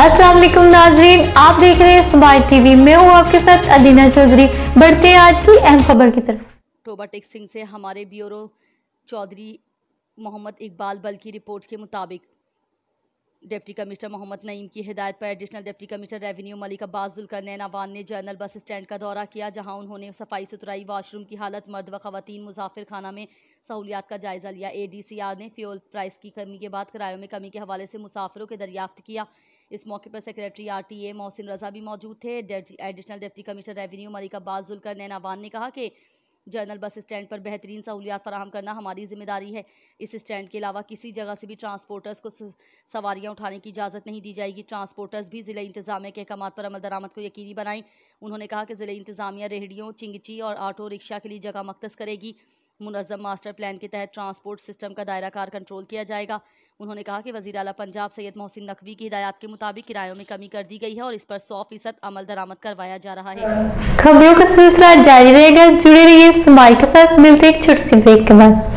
अस्सलाम वालेकुम नाजरीन आप देख रहे हैं स्मार्ट टीवी मैं हूं आपके साथ अदीना चौधरी बढ़ते हैं आज की अहम खबर की तरफ टोबा टेक सिंह से हमारे ब्यूरो चौधरी मोहम्मद इकबाल बल की रिपोर्ट के मुताबिक डिप्टी कमिश्नर मोहम्मद नईम की हिदायत पर additional deputy commissioner revenue Malik Abbas Julkar ने जर्नल बस स्टैंड का दौरा किया जहां उन्होंने सफाई सुथराई वाशरूम की हालत मर्द व खवतान मुसाफिर खाना में सहूलियात का जायजा लिया ए डी सी आर ने फ्यूल प्राइस की कमी के बाद किरायों में कमी के हवाले से मुसाफिरों के दरियाफ्त किया इस मौके पर secretary R T A Mohsin Raza भी मौजूद थे additional deputy commissioner revenue Malik अब्बासकर जुलकर नैनावान ने कहा कि जर्नल बस स्टैंड पर बेहतरीन सहूलियात फराहम करना हमारी जिम्मेदारी है इस स्टैंड के अलावा किसी जगह से भी ट्रांसपोर्टर्स को सवारियाँ उठाने की इजाज़त नहीं दी जाएगी ट्रांसपोर्टर्स भी ज़िले इंतजामिया के अहकाम पर अमल दरामद को यकीनी बनाएं उन्होंने कहा कि ज़िले इंतजामिया रेहड़ियों चिंगची और ऑटो रिक्शा के लिए जगह मख्तस करेगी मुनजम मास्टर प्लान के तहत ट्रांसपोर्ट सिस्टम का दायरा कार कंट्रोल किया जाएगा उन्होंने कहा कि वजी अला पंजाब सैयद मोहसिन नकवी की हिदायत के मुताबिक किरायों में कमी कर दी गई है और इस पर सौ फीसद अमल दरामद करवाया जा रहा है खबरों का सिलसिला जारी रहेगा जुड़े रहिए के साथ मिलते एक छोटी सी ब्रेक के बाद